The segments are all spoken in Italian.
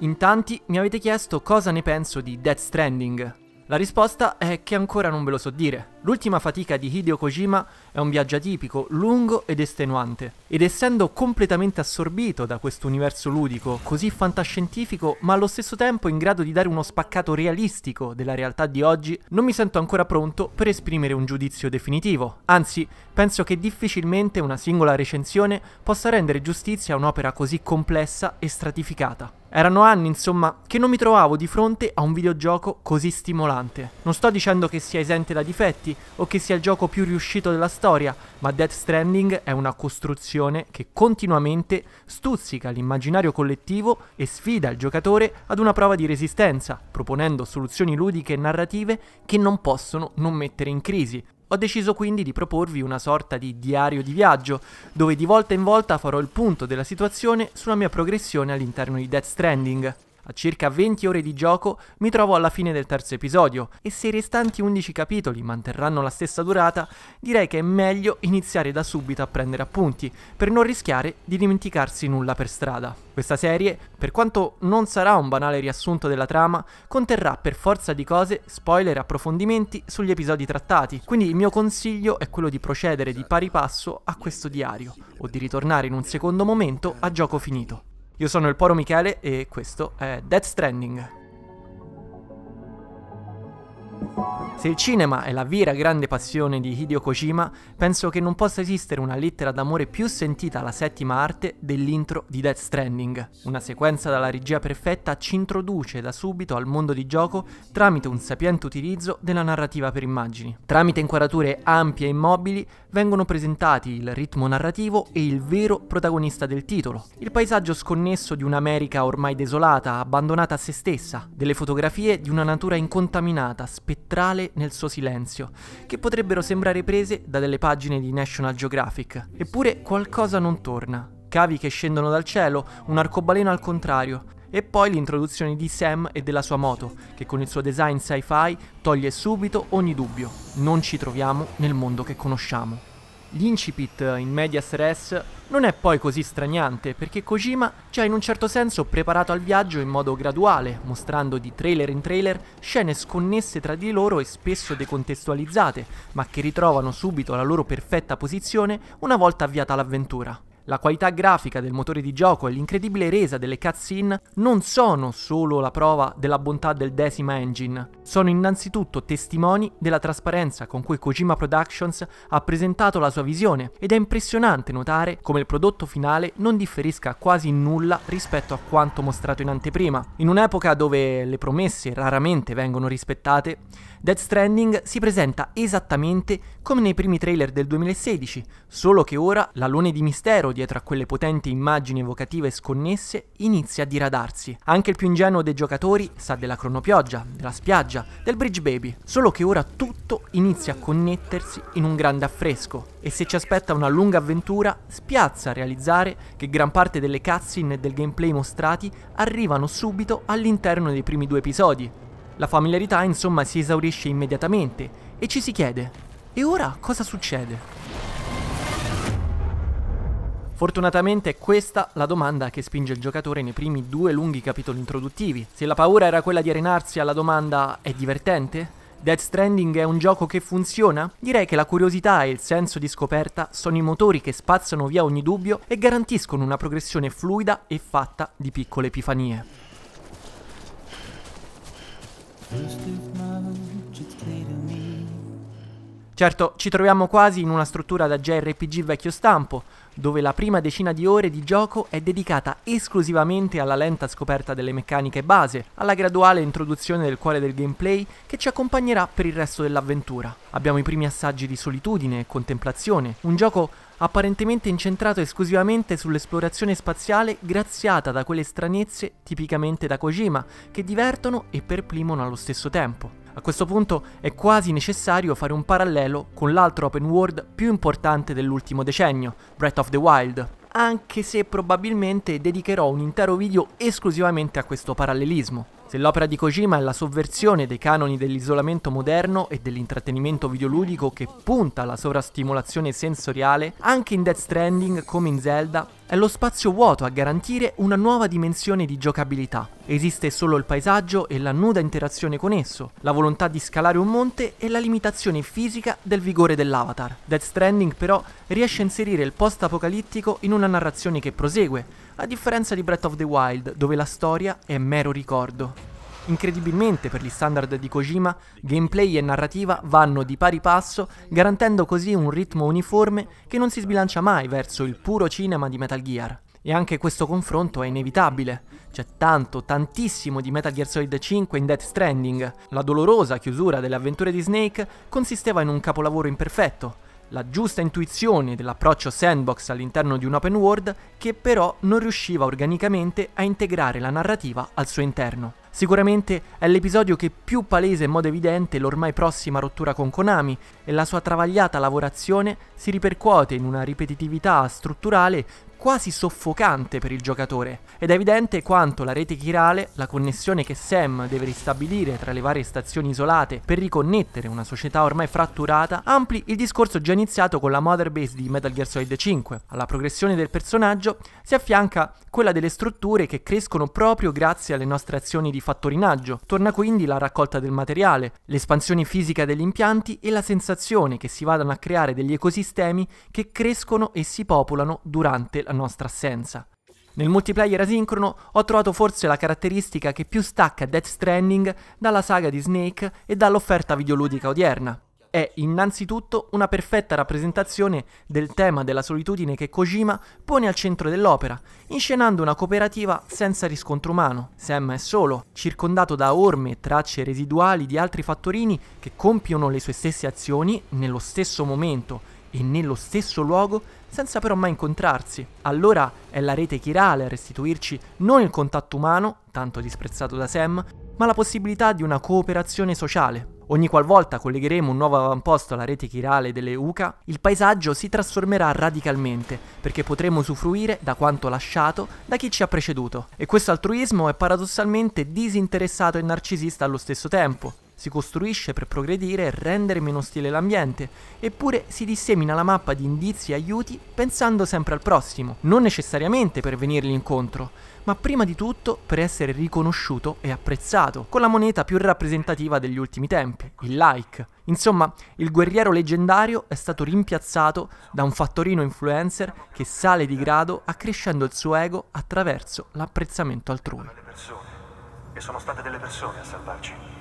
In tanti mi avete chiesto cosa ne penso di Death Stranding. La risposta è che ancora non ve lo so dire. L'ultima fatica di Hideo Kojima è un viaggio atipico, lungo ed estenuante, ed essendo completamente assorbito da questo universo ludico, così fantascientifico, ma allo stesso tempo in grado di dare uno spaccato realistico della realtà di oggi, non mi sento ancora pronto per esprimere un giudizio definitivo. Anzi, penso che difficilmente una singola recensione possa rendere giustizia a un'opera così complessa e stratificata. Erano anni, insomma, che non mi trovavo di fronte a un videogioco così stimolante. Non sto dicendo che sia esente da difetti o che sia il gioco più riuscito della storia, ma Death Stranding è una costruzione che continuamente stuzzica l'immaginario collettivo e sfida il giocatore ad una prova di resistenza, proponendo soluzioni ludiche e narrative che non possono non mettere in crisi, ho deciso quindi di proporvi una sorta di diario di viaggio, dove di volta in volta farò il punto della situazione sulla mia progressione all'interno di Death Stranding. A circa 20 ore di gioco mi trovo alla fine del terzo episodio e se i restanti 11 capitoli manterranno la stessa durata, direi che è meglio iniziare da subito a prendere appunti, per non rischiare di dimenticarsi nulla per strada. Questa serie, per quanto non sarà un banale riassunto della trama, conterrà per forza di cose spoiler e approfondimenti sugli episodi trattati, quindi il mio consiglio è quello di procedere di pari passo a questo diario, o di ritornare in un secondo momento a gioco finito. Io sono il Poro Michele e questo è Death Stranding. Se il cinema è la vera grande passione di Hideo Kojima, penso che non possa esistere una lettera d'amore più sentita alla settima arte dell'intro di Death Stranding. Una sequenza dalla regia perfetta ci introduce da subito al mondo di gioco tramite un sapiente utilizzo della narrativa per immagini. Tramite inquadrature ampie e immobili vengono presentati il ritmo narrativo e il vero protagonista del titolo, il paesaggio sconnesso di un'America ormai desolata, abbandonata a se stessa, delle fotografie di una natura incontaminata, spettrale nel suo silenzio, che potrebbero sembrare prese da delle pagine di National Geographic. Eppure qualcosa non torna. Cavi che scendono dal cielo, un arcobaleno al contrario, e poi l'introduzione di Sam e della sua moto, che con il suo design sci-fi toglie subito ogni dubbio. Non ci troviamo nel mondo che conosciamo. L'incipit in medias res non è poi così straniante perché Kojima ci ha in un certo senso preparato al viaggio in modo graduale, mostrando di trailer in trailer scene sconnesse tra di loro e spesso decontestualizzate, ma che ritrovano subito la loro perfetta posizione una volta avviata l'avventura. La qualità grafica del motore di gioco e l'incredibile resa delle cutscene non sono solo la prova della bontà del Decima Engine, sono innanzitutto testimoni della trasparenza con cui Kojima Productions ha presentato la sua visione ed è impressionante notare come il prodotto finale non differisca quasi in nulla rispetto a quanto mostrato in anteprima. In un'epoca dove le promesse raramente vengono rispettate, Dead Stranding si presenta esattamente come nei primi trailer del 2016, solo che ora l'alone di mistero dietro a quelle potenti immagini evocative sconnesse inizia a diradarsi. Anche il più ingenuo dei giocatori sa della cronopioggia, della spiaggia, del Bridge Baby, solo che ora tutto inizia a connettersi in un grande affresco e se ci aspetta una lunga avventura spiazza realizzare che gran parte delle cutscene e del gameplay mostrati arrivano subito all'interno dei primi due episodi. La familiarità insomma si esaurisce immediatamente e ci si chiede e ora cosa succede? Fortunatamente è questa la domanda che spinge il giocatore nei primi due lunghi capitoli introduttivi. Se la paura era quella di arenarsi alla domanda è divertente? Death Stranding è un gioco che funziona? Direi che la curiosità e il senso di scoperta sono i motori che spazzano via ogni dubbio e garantiscono una progressione fluida e fatta di piccole epifanie. Certo, ci troviamo quasi in una struttura da JRPG vecchio stampo, dove la prima decina di ore di gioco è dedicata esclusivamente alla lenta scoperta delle meccaniche base, alla graduale introduzione del cuore del gameplay che ci accompagnerà per il resto dell'avventura. Abbiamo i primi assaggi di solitudine e contemplazione, un gioco apparentemente incentrato esclusivamente sull'esplorazione spaziale graziata da quelle stranezze tipicamente da Kojima, che divertono e perplimono allo stesso tempo. A questo punto è quasi necessario fare un parallelo con l'altro open world più importante dell'ultimo decennio, Breath of the Wild, anche se probabilmente dedicherò un intero video esclusivamente a questo parallelismo. Se l'opera di Kojima è la sovversione dei canoni dell'isolamento moderno e dell'intrattenimento videoludico che punta alla sovrastimolazione sensoriale, anche in Death Stranding, come in Zelda, è lo spazio vuoto a garantire una nuova dimensione di giocabilità. Esiste solo il paesaggio e la nuda interazione con esso, la volontà di scalare un monte e la limitazione fisica del vigore dell'avatar. Death Stranding però riesce a inserire il post-apocalittico in una narrazione che prosegue, a differenza di Breath of the Wild, dove la storia è mero ricordo. Incredibilmente per gli standard di Kojima, gameplay e narrativa vanno di pari passo, garantendo così un ritmo uniforme che non si sbilancia mai verso il puro cinema di Metal Gear. E anche questo confronto è inevitabile. C'è tanto, tantissimo di Metal Gear Solid 5 in Death Stranding. La dolorosa chiusura delle avventure di Snake consisteva in un capolavoro imperfetto, la giusta intuizione dell'approccio sandbox all'interno di un open world che però non riusciva organicamente a integrare la narrativa al suo interno. Sicuramente è l'episodio che più palese in modo evidente l'ormai prossima rottura con Konami e la sua travagliata lavorazione si ripercuote in una ripetitività strutturale quasi soffocante per il giocatore ed è evidente quanto la rete chirale, la connessione che Sam deve ristabilire tra le varie stazioni isolate per riconnettere una società ormai fratturata, ampli il discorso già iniziato con la Mother Base di Metal Gear Solid 5. Alla progressione del personaggio si affianca quella delle strutture che crescono proprio grazie alle nostre azioni di fattorinaggio. Torna quindi la raccolta del materiale, l'espansione fisica degli impianti e la sensazione che si vadano a creare degli ecosistemi che crescono e si popolano durante la nostra assenza. Nel multiplayer asincrono ho trovato forse la caratteristica che più stacca Death Stranding dalla saga di Snake e dall'offerta videoludica odierna. È innanzitutto una perfetta rappresentazione del tema della solitudine che Kojima pone al centro dell'opera, inscenando una cooperativa senza riscontro umano. Sam è solo, circondato da orme e tracce residuali di altri fattorini che compiono le sue stesse azioni nello stesso momento e nello stesso luogo senza però mai incontrarsi. Allora è la rete chirale a restituirci non il contatto umano, tanto disprezzato da Sam, ma la possibilità di una cooperazione sociale. Ogni qualvolta collegheremo un nuovo avamposto alla rete chirale delle UCA, il paesaggio si trasformerà radicalmente, perché potremo usufruire da quanto lasciato da chi ci ha preceduto. E questo altruismo è paradossalmente disinteressato e narcisista allo stesso tempo, si costruisce per progredire e rendere meno ostile l'ambiente, eppure si dissemina la mappa di indizi e aiuti pensando sempre al prossimo, non necessariamente per venirgli incontro, ma prima di tutto per essere riconosciuto e apprezzato, con la moneta più rappresentativa degli ultimi tempi, il like. Insomma, il guerriero leggendario è stato rimpiazzato da un fattorino influencer che sale di grado accrescendo il suo ego attraverso l'apprezzamento altrui. E sono state delle persone a salvarci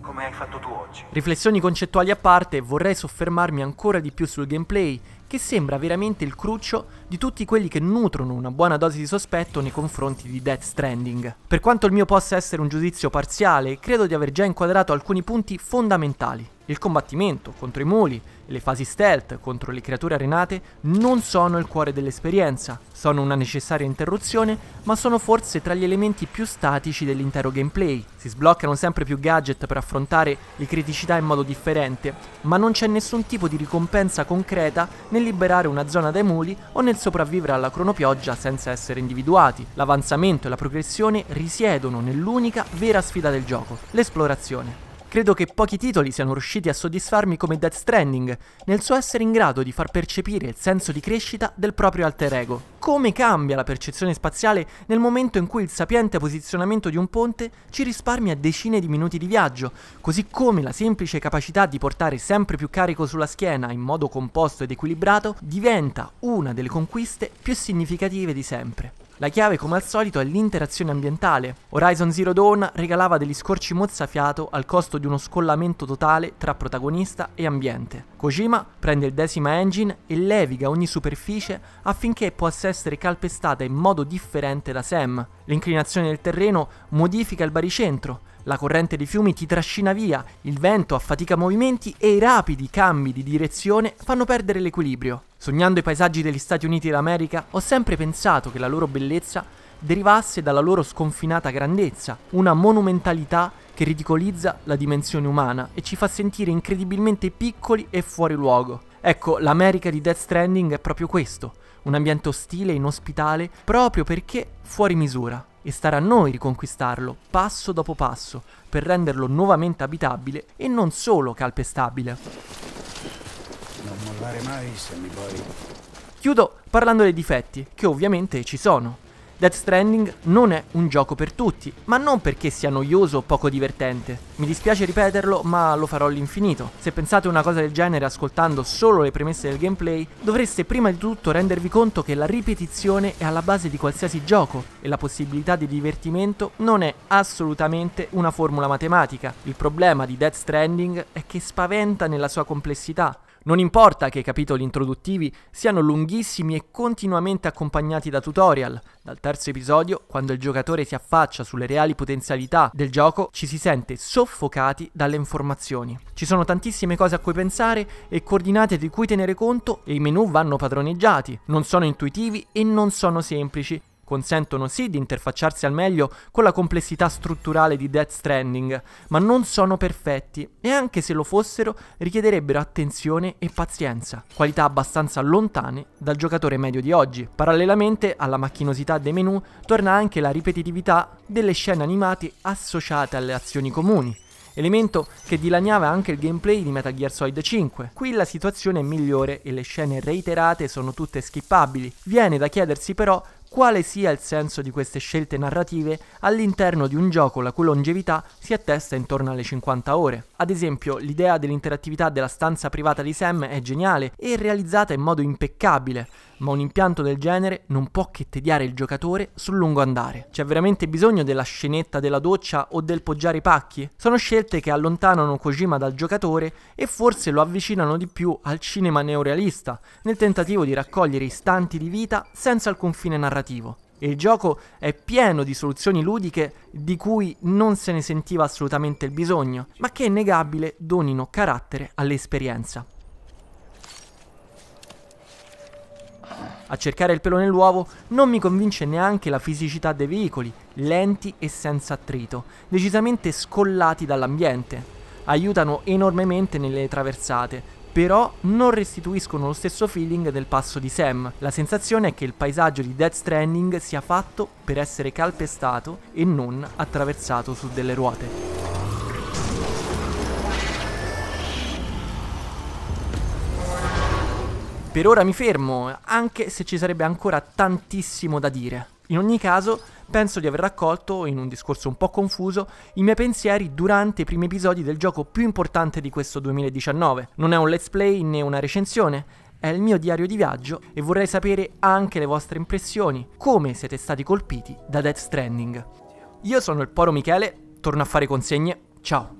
come hai fatto tu oggi. Riflessioni concettuali a parte, vorrei soffermarmi ancora di più sul gameplay che sembra veramente il cruccio di tutti quelli che nutrono una buona dose di sospetto nei confronti di Death Stranding. Per quanto il mio possa essere un giudizio parziale, credo di aver già inquadrato alcuni punti fondamentali. Il combattimento contro i muli e le fasi stealth contro le creature arenate non sono il cuore dell'esperienza, sono una necessaria interruzione, ma sono forse tra gli elementi più statici dell'intero gameplay. Si sbloccano sempre più gadget per affrontare le criticità in modo differente, ma non c'è nessun tipo di ricompensa concreta nel nel liberare una zona dai muli o nel sopravvivere alla cronopioggia senza essere individuati. L'avanzamento e la progressione risiedono nell'unica vera sfida del gioco, l'esplorazione. Credo che pochi titoli siano riusciti a soddisfarmi come Death Stranding, nel suo essere in grado di far percepire il senso di crescita del proprio alter ego. Come cambia la percezione spaziale nel momento in cui il sapiente posizionamento di un ponte ci risparmia decine di minuti di viaggio, così come la semplice capacità di portare sempre più carico sulla schiena in modo composto ed equilibrato diventa una delle conquiste più significative di sempre. La chiave, come al solito, è l'interazione ambientale. Horizon Zero Dawn regalava degli scorci mozzafiato al costo di uno scollamento totale tra protagonista e ambiente. Kojima prende il Decima Engine e leviga ogni superficie affinché possa essere calpestata in modo differente da Sam. L'inclinazione del terreno modifica il baricentro, la corrente dei fiumi ti trascina via, il vento affatica movimenti e i rapidi cambi di direzione fanno perdere l'equilibrio. Sognando i paesaggi degli Stati Uniti d'America, ho sempre pensato che la loro bellezza derivasse dalla loro sconfinata grandezza, una monumentalità che ridicolizza la dimensione umana e ci fa sentire incredibilmente piccoli e fuori luogo. Ecco, l'America di Death Stranding è proprio questo, un ambiente ostile e inospitale proprio perché fuori misura e starà a noi riconquistarlo passo dopo passo per renderlo nuovamente abitabile e non solo calpestabile. Non mollare mai, Sammy Boy. Chiudo parlando dei difetti, che ovviamente ci sono. Death Stranding non è un gioco per tutti, ma non perché sia noioso o poco divertente. Mi dispiace ripeterlo, ma lo farò all'infinito. Se pensate una cosa del genere ascoltando solo le premesse del gameplay, dovreste prima di tutto rendervi conto che la ripetizione è alla base di qualsiasi gioco e la possibilità di divertimento non è assolutamente una formula matematica. Il problema di Death Stranding è che spaventa nella sua complessità non importa che i capitoli introduttivi siano lunghissimi e continuamente accompagnati da tutorial, dal terzo episodio, quando il giocatore si affaccia sulle reali potenzialità del gioco, ci si sente soffocati dalle informazioni. Ci sono tantissime cose a cui pensare e coordinate di cui tenere conto e i menu vanno padroneggiati, non sono intuitivi e non sono semplici Consentono sì di interfacciarsi al meglio con la complessità strutturale di Death Stranding, ma non sono perfetti e anche se lo fossero richiederebbero attenzione e pazienza, qualità abbastanza lontane dal giocatore medio di oggi. Parallelamente alla macchinosità dei menu torna anche la ripetitività delle scene animate associate alle azioni comuni, elemento che dilaniava anche il gameplay di Metal Gear Solid 5. Qui la situazione è migliore e le scene reiterate sono tutte skippabili. Viene da chiedersi però quale sia il senso di queste scelte narrative all'interno di un gioco la cui longevità si attesta intorno alle 50 ore. Ad esempio, l'idea dell'interattività della stanza privata di Sam è geniale e realizzata in modo impeccabile, ma un impianto del genere non può che tediare il giocatore sul lungo andare. C'è veramente bisogno della scenetta della doccia o del poggiare i pacchi? Sono scelte che allontanano Kojima dal giocatore e forse lo avvicinano di più al cinema neorealista, nel tentativo di raccogliere istanti di vita senza alcun fine narrativo. E il gioco è pieno di soluzioni ludiche di cui non se ne sentiva assolutamente il bisogno, ma che è innegabile donino carattere all'esperienza. A cercare il pelo nell'uovo non mi convince neanche la fisicità dei veicoli, lenti e senza attrito, decisamente scollati dall'ambiente. Aiutano enormemente nelle traversate, però non restituiscono lo stesso feeling del passo di Sam. La sensazione è che il paesaggio di Death Stranding sia fatto per essere calpestato e non attraversato su delle ruote. Per ora mi fermo, anche se ci sarebbe ancora tantissimo da dire. In ogni caso, penso di aver raccolto, in un discorso un po' confuso, i miei pensieri durante i primi episodi del gioco più importante di questo 2019. Non è un let's play né una recensione, è il mio diario di viaggio e vorrei sapere anche le vostre impressioni, come siete stati colpiti da Death Stranding. Io sono il Poro Michele, torno a fare consegne, ciao!